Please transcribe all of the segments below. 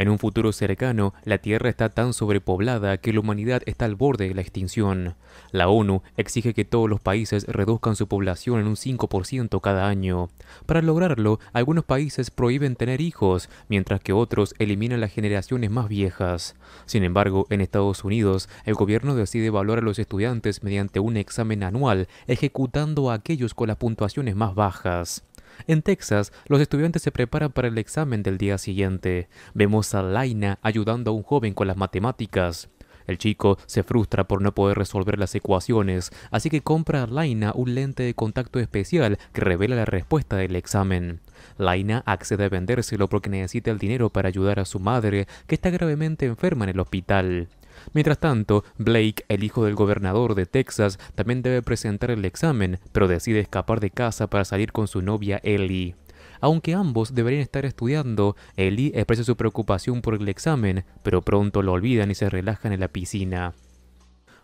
En un futuro cercano, la Tierra está tan sobrepoblada que la humanidad está al borde de la extinción. La ONU exige que todos los países reduzcan su población en un 5% cada año. Para lograrlo, algunos países prohíben tener hijos, mientras que otros eliminan las generaciones más viejas. Sin embargo, en Estados Unidos, el gobierno decide evaluar a los estudiantes mediante un examen anual, ejecutando a aquellos con las puntuaciones más bajas. En Texas, los estudiantes se preparan para el examen del día siguiente. Vemos a Laina ayudando a un joven con las matemáticas. El chico se frustra por no poder resolver las ecuaciones, así que compra a Laina un lente de contacto especial que revela la respuesta del examen. Laina accede a vendérselo porque necesita el dinero para ayudar a su madre, que está gravemente enferma en el hospital. Mientras tanto, Blake, el hijo del gobernador de Texas, también debe presentar el examen, pero decide escapar de casa para salir con su novia Ellie. Aunque ambos deberían estar estudiando, Ellie expresa su preocupación por el examen, pero pronto lo olvidan y se relajan en la piscina.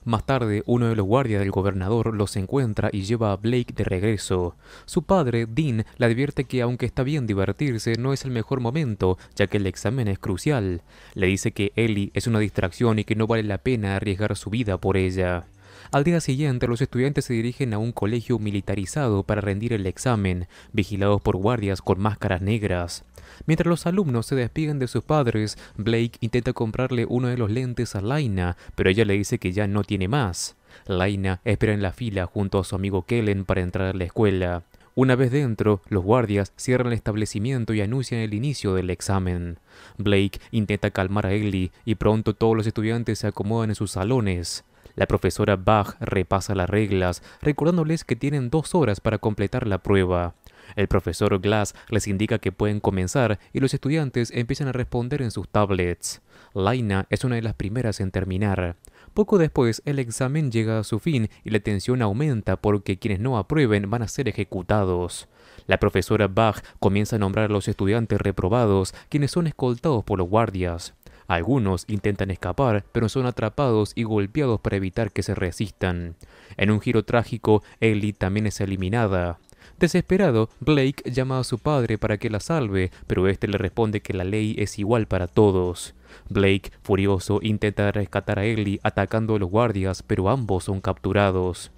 Más tarde, uno de los guardias del gobernador los encuentra y lleva a Blake de regreso. Su padre, Dean, le advierte que aunque está bien divertirse, no es el mejor momento, ya que el examen es crucial. Le dice que Ellie es una distracción y que no vale la pena arriesgar su vida por ella. Al día siguiente, los estudiantes se dirigen a un colegio militarizado para rendir el examen, vigilados por guardias con máscaras negras. Mientras los alumnos se despiden de sus padres, Blake intenta comprarle uno de los lentes a Laina, pero ella le dice que ya no tiene más. Laina espera en la fila junto a su amigo Kellen para entrar a la escuela. Una vez dentro, los guardias cierran el establecimiento y anuncian el inicio del examen. Blake intenta calmar a Ellie y pronto todos los estudiantes se acomodan en sus salones. La profesora Bach repasa las reglas, recordándoles que tienen dos horas para completar la prueba. El profesor Glass les indica que pueden comenzar y los estudiantes empiezan a responder en sus tablets. Laina es una de las primeras en terminar. Poco después, el examen llega a su fin y la tensión aumenta porque quienes no aprueben van a ser ejecutados. La profesora Bach comienza a nombrar a los estudiantes reprobados, quienes son escoltados por los guardias. Algunos intentan escapar, pero son atrapados y golpeados para evitar que se resistan. En un giro trágico, Ellie también es eliminada. Desesperado, Blake llama a su padre para que la salve, pero este le responde que la ley es igual para todos. Blake, furioso, intenta rescatar a Ellie atacando a los guardias, pero ambos son capturados.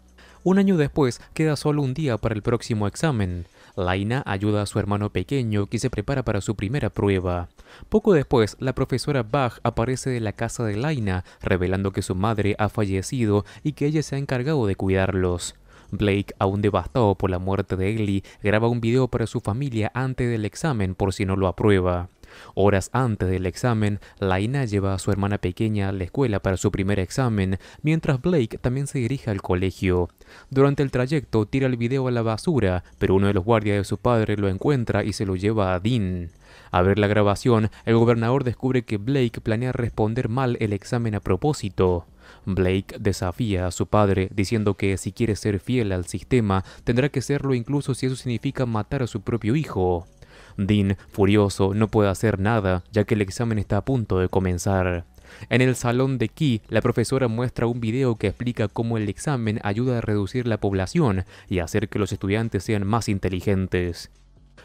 Un año después, queda solo un día para el próximo examen. Laina ayuda a su hermano pequeño que se prepara para su primera prueba. Poco después, la profesora Bach aparece de la casa de Laina, revelando que su madre ha fallecido y que ella se ha encargado de cuidarlos. Blake, aún devastado por la muerte de Ellie, graba un video para su familia antes del examen por si no lo aprueba. Horas antes del examen, Laina lleva a su hermana pequeña a la escuela para su primer examen, mientras Blake también se dirige al colegio. Durante el trayecto tira el video a la basura, pero uno de los guardias de su padre lo encuentra y se lo lleva a Dean. A ver la grabación, el gobernador descubre que Blake planea responder mal el examen a propósito. Blake desafía a su padre diciendo que si quiere ser fiel al sistema, tendrá que serlo incluso si eso significa matar a su propio hijo. Dean, furioso, no puede hacer nada, ya que el examen está a punto de comenzar. En el salón de Key, la profesora muestra un video que explica cómo el examen ayuda a reducir la población y hacer que los estudiantes sean más inteligentes.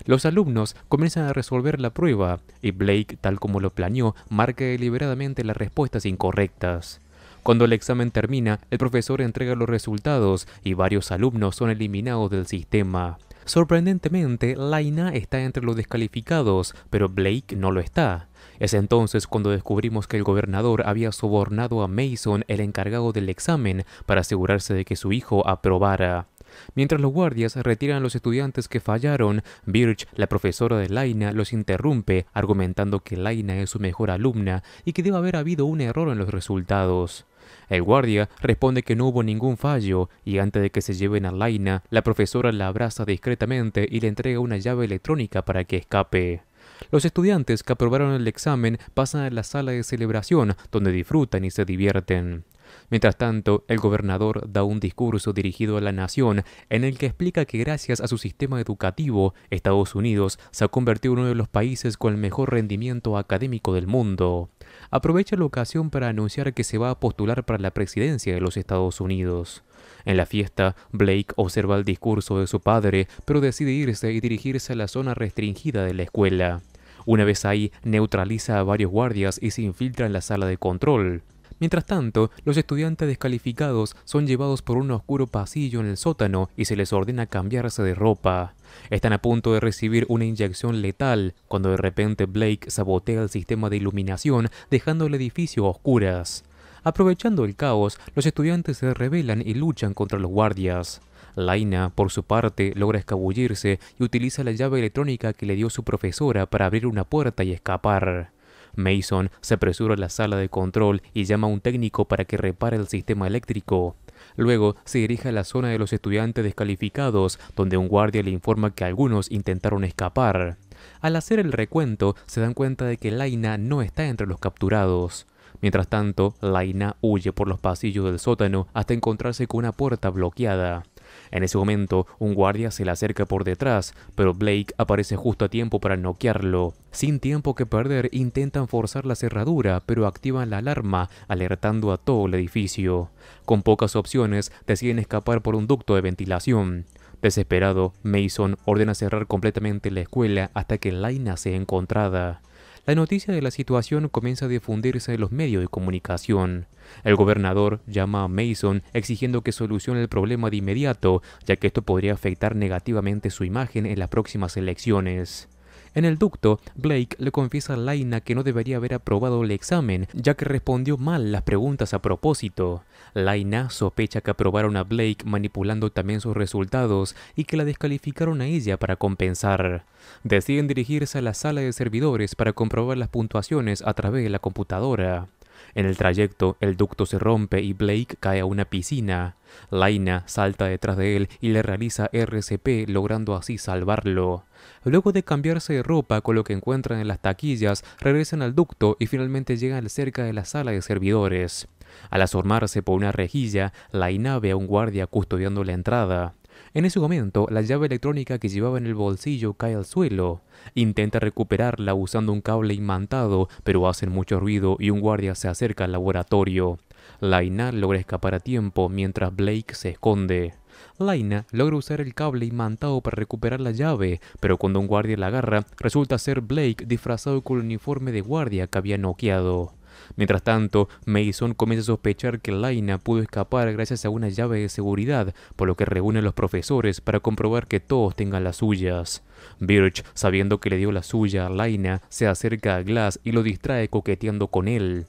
Los alumnos comienzan a resolver la prueba y Blake, tal como lo planeó, marca deliberadamente las respuestas incorrectas. Cuando el examen termina, el profesor entrega los resultados y varios alumnos son eliminados del sistema. Sorprendentemente, Laina está entre los descalificados, pero Blake no lo está. Es entonces cuando descubrimos que el gobernador había sobornado a Mason, el encargado del examen, para asegurarse de que su hijo aprobara. Mientras los guardias retiran a los estudiantes que fallaron, Birch, la profesora de Laina, los interrumpe, argumentando que Laina es su mejor alumna y que debe haber habido un error en los resultados. El guardia responde que no hubo ningún fallo y antes de que se lleven a Laina, la profesora la abraza discretamente y le entrega una llave electrónica para que escape. Los estudiantes que aprobaron el examen pasan a la sala de celebración, donde disfrutan y se divierten. Mientras tanto, el gobernador da un discurso dirigido a la nación en el que explica que gracias a su sistema educativo, Estados Unidos se ha convertido en uno de los países con el mejor rendimiento académico del mundo. Aprovecha la ocasión para anunciar que se va a postular para la presidencia de los Estados Unidos. En la fiesta, Blake observa el discurso de su padre, pero decide irse y dirigirse a la zona restringida de la escuela. Una vez ahí, neutraliza a varios guardias y se infiltra en la sala de control. Mientras tanto, los estudiantes descalificados son llevados por un oscuro pasillo en el sótano y se les ordena cambiarse de ropa. Están a punto de recibir una inyección letal cuando de repente Blake sabotea el sistema de iluminación dejando el edificio a oscuras. Aprovechando el caos, los estudiantes se rebelan y luchan contra los guardias. Laina, por su parte, logra escabullirse y utiliza la llave electrónica que le dio su profesora para abrir una puerta y escapar. Mason se apresura a la sala de control y llama a un técnico para que repare el sistema eléctrico. Luego se dirige a la zona de los estudiantes descalificados, donde un guardia le informa que algunos intentaron escapar. Al hacer el recuento, se dan cuenta de que Laina no está entre los capturados. Mientras tanto, Laina huye por los pasillos del sótano hasta encontrarse con una puerta bloqueada. En ese momento, un guardia se le acerca por detrás, pero Blake aparece justo a tiempo para noquearlo. Sin tiempo que perder, intentan forzar la cerradura, pero activan la alarma, alertando a todo el edificio. Con pocas opciones, deciden escapar por un ducto de ventilación. Desesperado, Mason ordena cerrar completamente la escuela hasta que Laina sea encontrada la noticia de la situación comienza a difundirse en los medios de comunicación. El gobernador llama a Mason exigiendo que solucione el problema de inmediato, ya que esto podría afectar negativamente su imagen en las próximas elecciones. En el ducto, Blake le confiesa a Laina que no debería haber aprobado el examen, ya que respondió mal las preguntas a propósito. Laina sospecha que aprobaron a Blake manipulando también sus resultados y que la descalificaron a ella para compensar. Deciden dirigirse a la sala de servidores para comprobar las puntuaciones a través de la computadora. En el trayecto, el ducto se rompe y Blake cae a una piscina. Laina salta detrás de él y le realiza RCP, logrando así salvarlo. Luego de cambiarse de ropa con lo que encuentran en las taquillas, regresan al ducto y finalmente llegan cerca de la sala de servidores. Al asomarse por una rejilla, Laina ve a un guardia custodiando la entrada. En ese momento, la llave electrónica que llevaba en el bolsillo cae al suelo. Intenta recuperarla usando un cable imantado, pero hacen mucho ruido y un guardia se acerca al laboratorio. Laina logra escapar a tiempo mientras Blake se esconde. Laina logra usar el cable imantado para recuperar la llave, pero cuando un guardia la agarra, resulta ser Blake disfrazado con el uniforme de guardia que había noqueado. Mientras tanto, Mason comienza a sospechar que Laina pudo escapar gracias a una llave de seguridad, por lo que reúne a los profesores para comprobar que todos tengan las suyas. Birch, sabiendo que le dio la suya a Laina, se acerca a Glass y lo distrae coqueteando con él.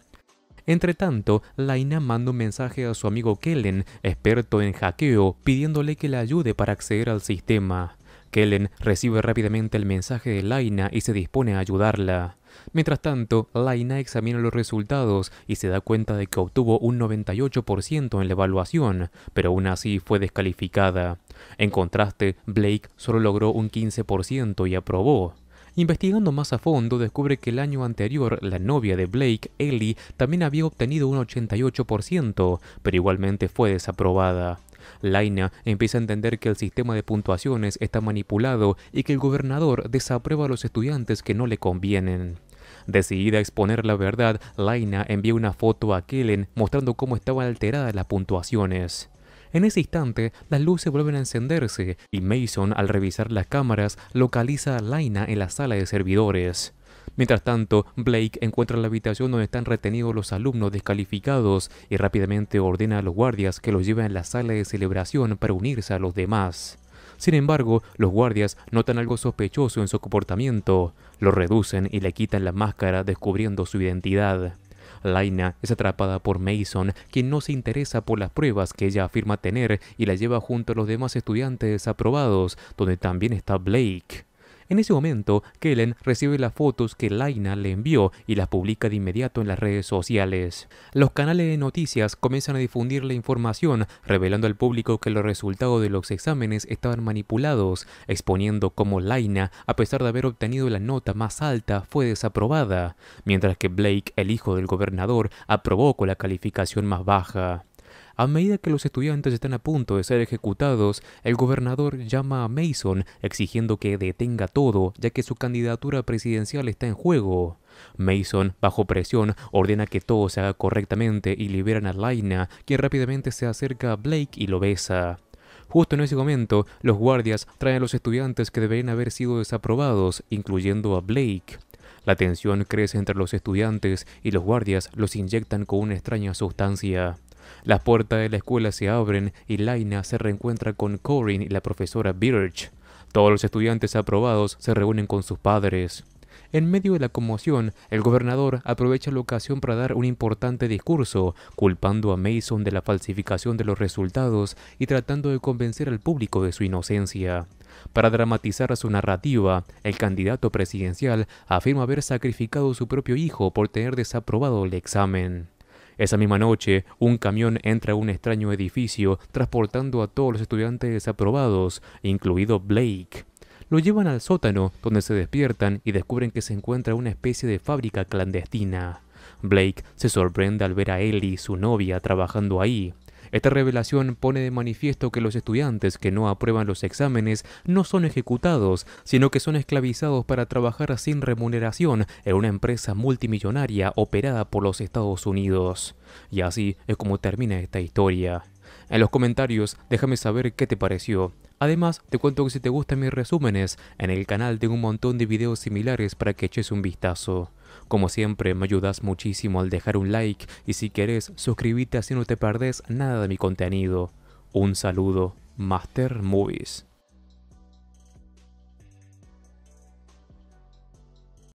Entretanto, Laina manda un mensaje a su amigo Kellen, experto en hackeo, pidiéndole que le ayude para acceder al sistema. Kellen recibe rápidamente el mensaje de Laina y se dispone a ayudarla. Mientras tanto, Laina examina los resultados y se da cuenta de que obtuvo un 98% en la evaluación, pero aún así fue descalificada. En contraste, Blake solo logró un 15% y aprobó. Investigando más a fondo, descubre que el año anterior la novia de Blake, Ellie, también había obtenido un 88%, pero igualmente fue desaprobada. Laina empieza a entender que el sistema de puntuaciones está manipulado y que el gobernador desaprueba a los estudiantes que no le convienen. Decidida a exponer la verdad, Laina envía una foto a Kellen mostrando cómo estaban alteradas las puntuaciones. En ese instante, las luces vuelven a encenderse y Mason, al revisar las cámaras, localiza a Laina en la sala de servidores. Mientras tanto, Blake encuentra la habitación donde están retenidos los alumnos descalificados y rápidamente ordena a los guardias que los lleven a la sala de celebración para unirse a los demás. Sin embargo, los guardias notan algo sospechoso en su comportamiento, lo reducen y le quitan la máscara descubriendo su identidad. Laina es atrapada por Mason, quien no se interesa por las pruebas que ella afirma tener y la lleva junto a los demás estudiantes desaprobados, donde también está Blake. En ese momento, Kellen recibe las fotos que Laina le envió y las publica de inmediato en las redes sociales. Los canales de noticias comienzan a difundir la información, revelando al público que los resultados de los exámenes estaban manipulados, exponiendo cómo Laina, a pesar de haber obtenido la nota más alta, fue desaprobada, mientras que Blake, el hijo del gobernador, aprobó con la calificación más baja. A medida que los estudiantes están a punto de ser ejecutados, el gobernador llama a Mason exigiendo que detenga todo ya que su candidatura presidencial está en juego. Mason, bajo presión, ordena que todo se haga correctamente y liberan a Laina, quien rápidamente se acerca a Blake y lo besa. Justo en ese momento, los guardias traen a los estudiantes que deberían haber sido desaprobados, incluyendo a Blake. La tensión crece entre los estudiantes y los guardias los inyectan con una extraña sustancia. Las puertas de la escuela se abren y Laina se reencuentra con Corin y la profesora Birch. Todos los estudiantes aprobados se reúnen con sus padres. En medio de la conmoción, el gobernador aprovecha la ocasión para dar un importante discurso, culpando a Mason de la falsificación de los resultados y tratando de convencer al público de su inocencia. Para dramatizar su narrativa, el candidato presidencial afirma haber sacrificado a su propio hijo por tener desaprobado el examen. Esa misma noche, un camión entra a un extraño edificio transportando a todos los estudiantes desaprobados, incluido Blake. Lo llevan al sótano, donde se despiertan y descubren que se encuentra una especie de fábrica clandestina. Blake se sorprende al ver a Ellie, su novia, trabajando ahí. Esta revelación pone de manifiesto que los estudiantes que no aprueban los exámenes no son ejecutados, sino que son esclavizados para trabajar sin remuneración en una empresa multimillonaria operada por los Estados Unidos. Y así es como termina esta historia. En los comentarios déjame saber qué te pareció. Además, te cuento que si te gustan mis resúmenes, en el canal tengo un montón de videos similares para que eches un vistazo. Como siempre, me ayudas muchísimo al dejar un like y si querés, suscríbete así no te perdés nada de mi contenido. Un saludo, Master Movies.